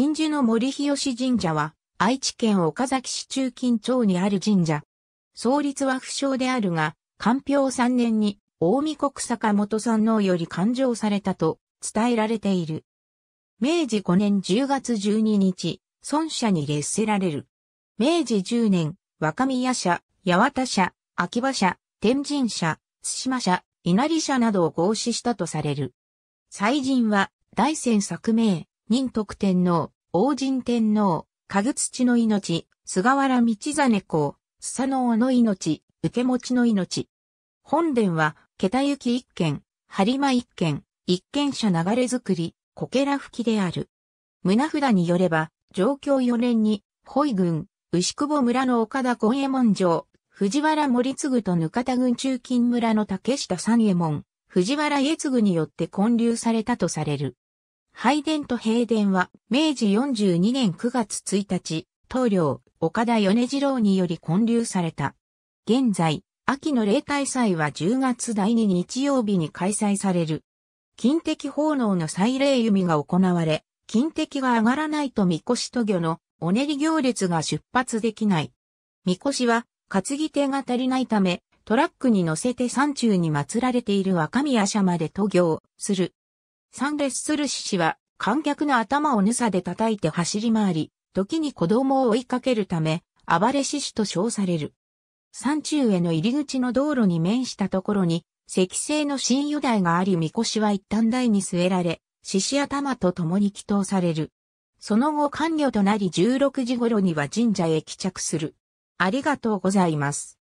鎮守の森日吉神社は、愛知県岡崎市中近町にある神社。創立は不詳であるが、官平3年に、大見国坂本山王より勘定されたと伝えられている。明治5年10月12日、孫社に列せられる。明治10年、若宮社、八幡社、秋葉社、天神社、津島社、稲荷社などを合祀したとされる。祭神は、大仙作名、仁徳天皇、王神天皇、具土の命、菅原道真公、須佐ノオの命、受け持ちの命。本殿は、桁行き一軒、播磨一軒、一軒者流れ作り、こけら吹きである。胸札によれば、状況4年に、保井郡、牛久保村の岡田権右衛門城、藤原森次とぬかた郡中近村の竹下三右衛門、藤原家次によって建立されたとされる。拝殿と平殿は、明治42年9月1日、東領、岡田米次郎により建立された。現在、秋の例大祭は10月第2日曜日に開催される。金敵奉納の祭礼弓が行われ、金敵が上がらないと三越と魚のおねり行列が出発できない。三越は担ぎ手が足りないため、トラックに乗せて山中に祀られている若宮社まで渡行する。サンレッスルシ氏は観客の頭をヌサで叩いて走り回り、時に子供を追いかけるため、暴れ獅子と称される。山中への入り口の道路に面したところに、石製の新油台があり、みこしは一旦台に据えられ、獅子頭と共に祈祷される。その後、官僚となり16時頃には神社へ帰着する。ありがとうございます。